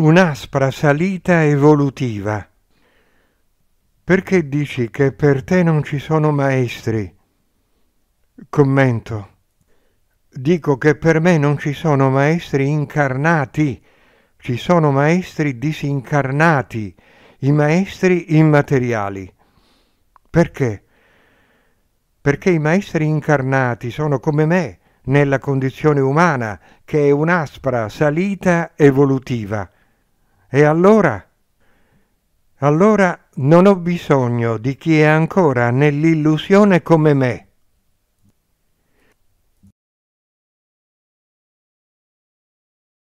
un'aspra salita evolutiva. Perché dici che per te non ci sono maestri? Commento. Dico che per me non ci sono maestri incarnati, ci sono maestri disincarnati, i maestri immateriali. Perché? Perché i maestri incarnati sono come me, nella condizione umana, che è un'aspra salita evolutiva e allora? Allora non ho bisogno di chi è ancora nell'illusione come me